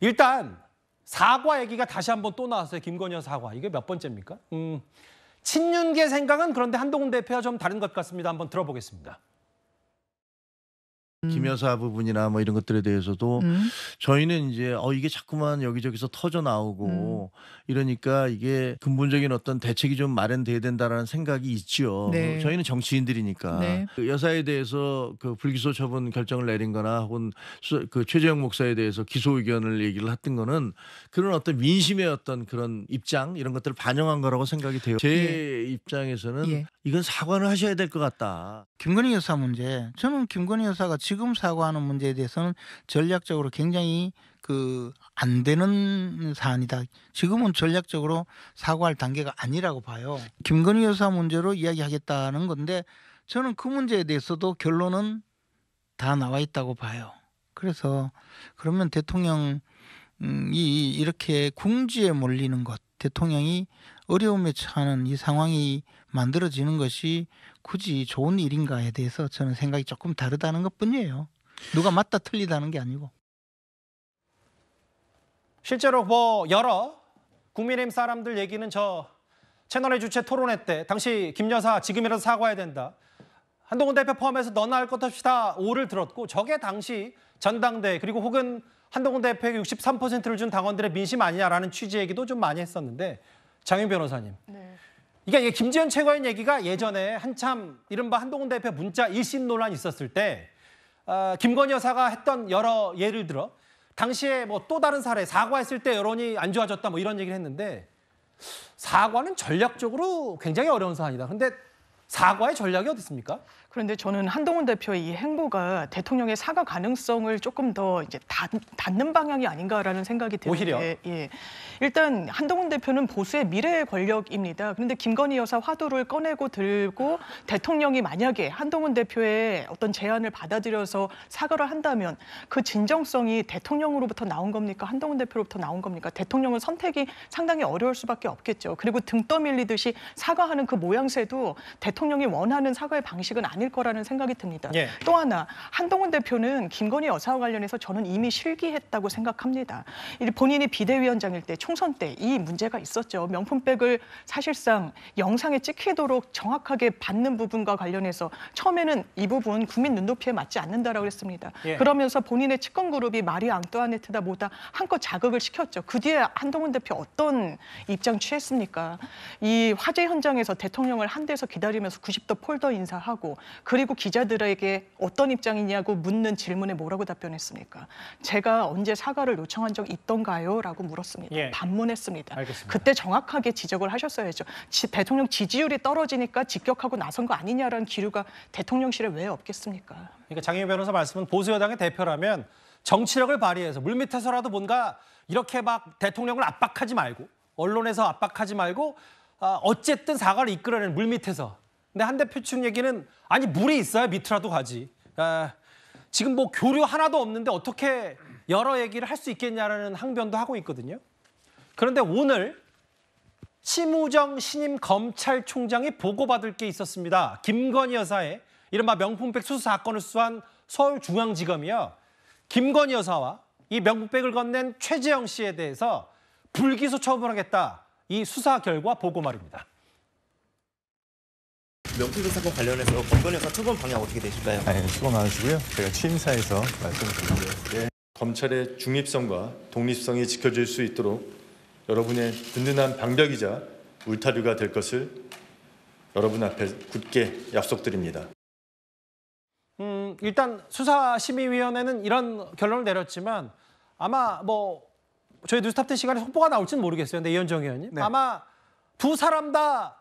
일단 사과 얘기가 다시 한번 또 나왔어요. 김건희 사과. 이게 몇 번째입니까? 음, 친윤계 생각은 그런데 한동훈 대표와 좀 다른 것 같습니다. 한번 들어보겠습니다. 음. 김여사 부분이나 뭐 이런 것들에 대해서도 음. 저희는 이제 어 이게 자꾸만 여기저기서 터져 나오고 음. 이러니까 이게 근본적인 어떤 대책이 좀 마련돼야 된다라는 생각이 있지요. 네. 저희는 정치인들이니까 네. 그 여사에 대해서 그 불기소 처분 결정을 내린거나 혹은 수, 그 최재형 목사에 대해서 기소 의견을 얘기를 했던 거는 그런 어떤 민심의 어떤 그런 입장 이런 것들을 반영한 거라고 생각이 돼요. 제 예. 입장에서는 예. 이건 사과를 하셔야 될 것 같다. 김건희 여사 문제. 저는 김건희 여사가 지금 사고하는 문제에 대해서는 전략적으로 굉장히 그안 되는 사안이다. 지금은 전략적으로 사과할 단계가 아니라고 봐요. 김건희 여사 문제로 이야기하겠다는 건데 저는 그 문제에 대해서도 결론은 다 나와 있다고 봐요. 그래서 그러면 대통령이 이렇게 궁지에 몰리는 것, 대통령이 어려움에 처하는 이 상황이 만들어지는 것이 굳이 좋은 일인가에 대해서 저는 생각이 조금 다르다는 것 뿐이에요. 누가 맞다 틀리다는 게 아니고. 실제로 뭐 여러 국민의힘 사람들 얘기는 저 채널의 주최 토론회 때 당시 김 여사 지금이라도 사과해야 된다. 한동훈 대표 포함해서 너나 할 것 없이 다 오를 들었고 저게 당시 전당대 그리고 혹은 한동훈 대표에게 63%를 준 당원들의 민심 아니냐라는 취지 얘기도 좀 많이 했었는데 장윤 변호사님. 네. 그러니까 이게 김지현 최고인 얘기가 예전에 한참 이른바 한동훈 대표 문자 일심 논란이 있었을 때 어, 김건희 여사가 했던 여러 예를 들어 당시에 뭐 또 다른 사례 사과했을 때 여론이 안 좋아졌다 뭐 이런 얘기를 했는데 사과는 전략적으로 굉장히 어려운 사안이다. 근데 사과의 전략이 어딨습니까 그런데 저는 한동훈 대표의 이 행보가 대통령의 사과 가능성을 조금 더 이제 닫, 는 방향이 아닌가라는 생각이 드는데 오히려. 예. 일단 한동훈 대표는 보수의 미래의 권력입니다. 그런데 김건희 여사 화두를 꺼내고 들고 대통령이 만약에 한동훈 대표의 어떤 제안을 받아들여서 사과를 한다면 그 진정성이 대통령으로부터 나온 겁니까? 한동훈 대표로부터 나온 겁니까? 대통령은 선택이 상당히 어려울 수밖에 없겠죠. 그리고 등 떠밀리듯이 사과하는 그 모양새도 대통령이 원하는 사과의 방식은 아니 아닐 거라는 생각이 듭니다. 예. 또 하나 한동훈 대표는 김건희 여사와 관련해서 저는 이미 실기했다고 생각합니다. 본인이 비대위원장일 때 총선 때 이 문제가 있었죠. 명품백을 사실상 영상에 찍히도록 정확하게 받는 부분과 관련해서 처음에는 이 부분 국민 눈높이에 맞지 않는다라고 했습니다. 예. 그러면서 본인의 측근 그룹이 마리 앙뚜아네트다 뭐다 한껏 자극을 시켰죠. 그 뒤에 한동훈 대표 어떤 입장 취했습니까? 이 화재 현장에서 대통령을 한 데서 기다리면서 90도 폴더 인사하고 그리고 기자들에게 어떤 입장이냐고 묻는 질문에 뭐라고 답변했습니까? 제가 언제 사과를 요청한 적 있던가요? 라고 물었습니다. 예. 반문했습니다. 알겠습니다. 그때 정확하게 지적을 하셨어야죠. 지, 대통령 지지율이 떨어지니까 직격하고 나선 거 아니냐라는 기류가 대통령실에 왜 없겠습니까? 그러니까 장혜인 변호사 말씀은 보수 여당의 대표라면 정치력을 발휘해서 물밑에서라도 뭔가 이렇게 막 대통령을 압박하지 말고 언론에서 압박하지 말고 아, 어쨌든 사과를 이끌어내는 물밑에서 근데 한 대표측 얘기는 아니 물이 있어야 밑으로도 가지. 아, 지금 뭐 교류 하나도 없는데 어떻게 여러 얘기를 할 수 있겠냐라는 항변도 하고 있거든요. 그런데 오늘 심우정 신임 검찰총장이 보고받을 게 있었습니다. 김건희 여사의 이른바 명품백 수수 사건을 수한 서울중앙지검이요. 김건희 여사와 이 명품백을 건넨 최재영 씨에 대해서 불기소 처분하겠다. 이 수사 결과 보고 말입니다. 명품 사건 관련해서 법관 여사 처분 방향 어떻게 되실까요? 네, 수고 많으시고요. 제가 취임사에서 말씀드리겠습니다. 네, 검찰의 중립성과 독립성이 지켜질 수 있도록 여러분의 든든한 방벽이자 울타리가 될 것을 여러분 앞에 굳게 약속드립니다. 음, 일단 수사심의위원회는 이런 결론을 내렸지만 아마 뭐 저희 뉴스탑 때 시간에 속보가 나올지는 모르겠어요. 근데 이현정 의원님 네. 아마 두 사람 다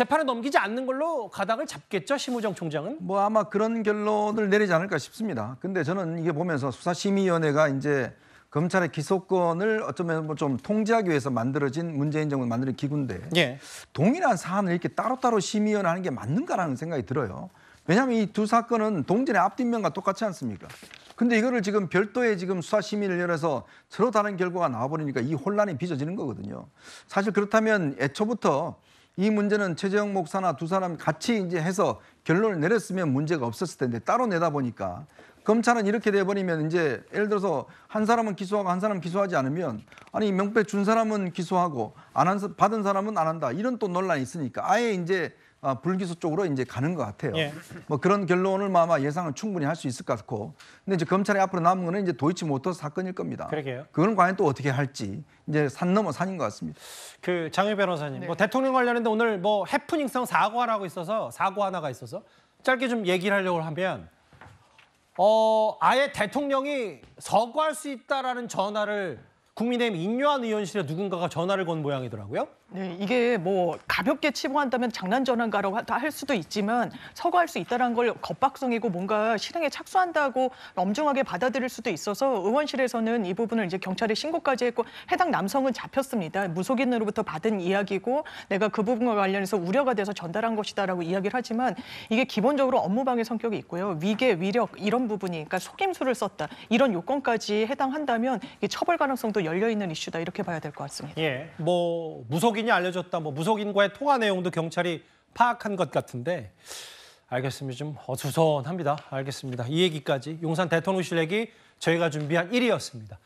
재판에 넘기지 않는 걸로 가닥을 잡겠죠, 심우정 총장은? 뭐 아마 그런 결론을 내리지 않을까 싶습니다. 근데 저는 이게 보면서 수사심의위원회가 이제 검찰의 기소권을 어쩌면 뭐 좀 통제하기 위해서 만들어진 문재인 정부 만드는 기구인데 예. 동일한 사안을 이렇게 따로따로 심의하는 위원게 맞는가라는 생각이 들어요. 왜냐하면 이 두 사건은 동전의 앞뒷면과 똑같지 않습니까? 근데 이거를 지금 별도의 지금 수사 심의를 열어서 서로 다른 결과가 나와버리니까 이 혼란이 빚어지는 거거든요. 사실 그렇다면 애초부터 이 문제는 최재형 목사나 두사람 같이 이제 해서 결론을 내렸으면 문제가 없었을 텐데 따로 내다 보니까 검찰은 이렇게 돼버리면 이제 예를 들어서 한 사람은 기소하고 한 사람은 기소하지 않으면 아니 명패준 사람은 기소하고 안 한 받은 사람은 안 한다 이런 또 논란이 있으니까 아예 이제 아, 불기소 쪽으로 이제 가는 것 같아요. 예. 뭐 그런 결론을 뭐 아마 예상을 충분히 할 수 있을 것 같고, 근데 이제 검찰이 앞으로 남은 거는 이제 도이치모터 사건일 겁니다. 그러게요. 그건 과연 또 어떻게 할지 이제 산 넘어 산인 것 같습니다. 그 장애 변호사님, 뭐 네. 뭐 대통령 관련해서 오늘 뭐 해프닝성 사고하라고 있어서 사고 하나가 있어서 짧게 좀 얘기를 하려고 하면, 어 아예 대통령이 서거할 수 있다라는 전화를 국민의힘 인요한 의원실에 누군가가 전화를 건 모양이더라고요. 네, 이게 뭐 가볍게 치부한다면 장난 전환가라고 할 수도 있지만 서거할 수 있다는 걸 겁박성이고 뭔가 실행에 착수한다고 엄중하게 받아들일 수도 있어서 의원실에서는 이 부분을 이제 경찰에 신고까지 했고 해당 남성은 잡혔습니다. 무속인으로부터 받은 이야기고 내가 그 부분과 관련해서 우려가 돼서 전달한 것이다라고 이야기를 하지만 이게 기본적으로 업무방해 성격이 있고요. 위계, 위력 이런 부분이 그러니까 속임수를 썼다 이런 요건까지 해당한다면 이게 처벌 가능성도 열려 있는 이슈다 이렇게 봐야 될 것 같습니다. 예, 뭐 무속인 무속인이 알려줬다. 뭐 무속인과의 통화 내용도 경찰이 파악한 것 같은데 알겠습니다. 좀 어수선합니다. 알겠습니다. 이 얘기까지 용산 대통령실 얘기 저희가 준비한 1위였습니다.